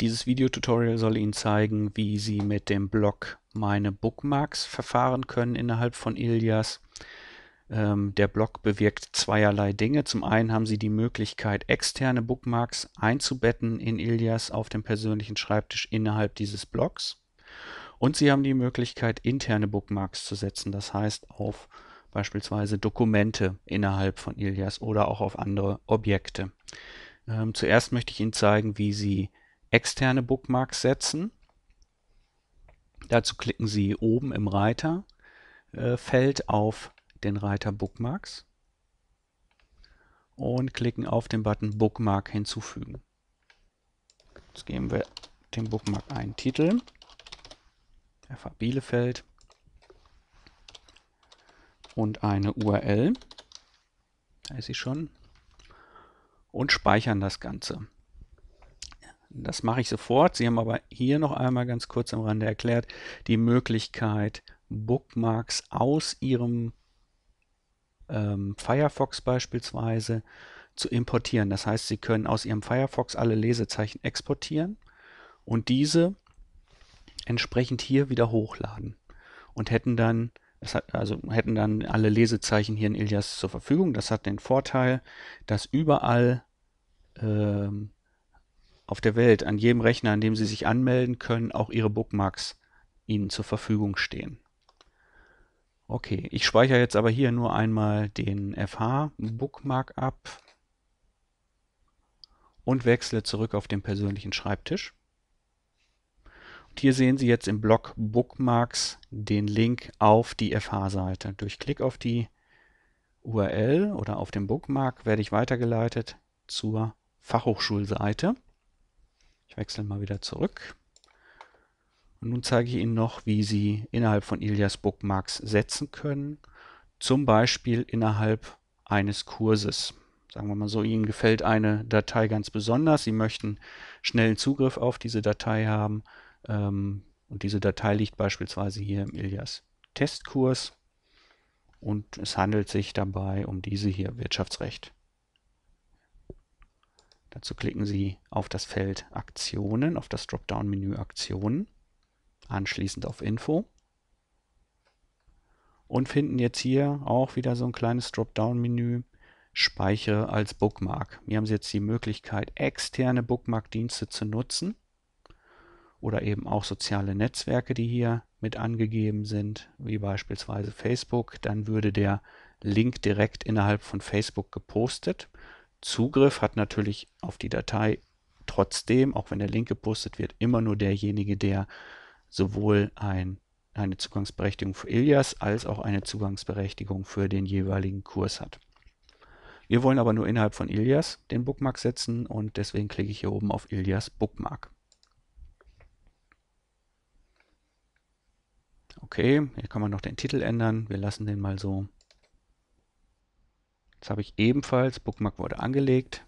Dieses Videotutorial soll Ihnen zeigen, wie Sie mit dem Blog Meine Bookmarks verfahren können innerhalb von Ilias. Ähm, der Blog bewirkt zweierlei Dinge. Zum einen haben Sie die Möglichkeit, externe Bookmarks einzubetten in Ilias auf dem persönlichen Schreibtisch innerhalb dieses Blogs. Und Sie haben die Möglichkeit, interne Bookmarks zu setzen, das heißt auf beispielsweise Dokumente innerhalb von Ilias oder auch auf andere Objekte. Ähm, zuerst möchte ich Ihnen zeigen, wie Sie externe Bookmarks setzen. Dazu klicken Sie oben im Reiterfeld äh, auf den Reiter Bookmarks und klicken auf den Button Bookmark hinzufügen. Jetzt geben wir dem Bookmark einen Titel, FH Bielefeld und eine URL, da ist sie schon, und speichern das Ganze. Das mache ich sofort. Sie haben aber hier noch einmal ganz kurz am Rande erklärt, die Möglichkeit, Bookmarks aus Ihrem ähm, Firefox beispielsweise zu importieren. Das heißt, Sie können aus Ihrem Firefox alle Lesezeichen exportieren und diese entsprechend hier wieder hochladen und hätten dann hat, also hätten dann alle Lesezeichen hier in Ilias zur Verfügung. Das hat den Vorteil, dass überall ähm, auf der Welt, an jedem Rechner, an dem Sie sich anmelden können, auch Ihre Bookmarks Ihnen zur Verfügung stehen. Okay, ich speichere jetzt aber hier nur einmal den FH-Bookmark ab und wechsle zurück auf den persönlichen Schreibtisch. Und hier sehen Sie jetzt im Block Bookmarks den Link auf die FH-Seite. Durch Klick auf die URL oder auf den Bookmark werde ich weitergeleitet zur Fachhochschulseite. Ich wechsle mal wieder zurück. Und nun zeige ich Ihnen noch, wie Sie innerhalb von Ilias Bookmarks setzen können. Zum Beispiel innerhalb eines Kurses. Sagen wir mal so, Ihnen gefällt eine Datei ganz besonders. Sie möchten schnellen Zugriff auf diese Datei haben. Ähm, und diese Datei liegt beispielsweise hier im Ilias Testkurs. Und es handelt sich dabei um diese hier, Wirtschaftsrecht. Dazu klicken Sie auf das Feld Aktionen, auf das Dropdown-Menü Aktionen, anschließend auf Info und finden jetzt hier auch wieder so ein kleines Dropdown-Menü Speichere als Bookmark. Hier haben Sie jetzt die Möglichkeit, externe Bookmark-Dienste zu nutzen oder eben auch soziale Netzwerke, die hier mit angegeben sind, wie beispielsweise Facebook. Dann würde der Link direkt innerhalb von Facebook gepostet. Zugriff hat natürlich auf die Datei trotzdem, auch wenn der Link gepostet wird, immer nur derjenige, der sowohl ein, eine Zugangsberechtigung für Ilias als auch eine Zugangsberechtigung für den jeweiligen Kurs hat. Wir wollen aber nur innerhalb von Ilias den Bookmark setzen und deswegen klicke ich hier oben auf Ilias Bookmark. Okay, hier kann man noch den Titel ändern. Wir lassen den mal so. Jetzt habe ich ebenfalls, Bookmark wurde angelegt,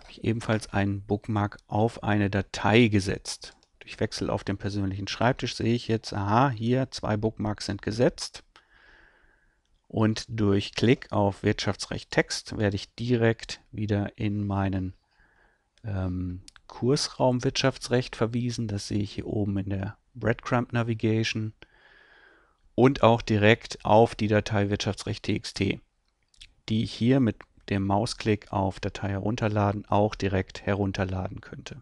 habe ich ebenfalls einen Bookmark auf eine Datei gesetzt. Durch Wechsel auf dem persönlichen Schreibtisch sehe ich jetzt, aha, hier zwei Bookmarks sind gesetzt. Und durch Klick auf Wirtschaftsrecht Text werde ich direkt wieder in meinen ähm, Kursraum Wirtschaftsrecht verwiesen. Das sehe ich hier oben in der Breadcrumb Navigation und auch direkt auf die Datei Wirtschaftsrecht.txt die ich hier mit dem Mausklick auf Datei herunterladen auch direkt herunterladen könnte.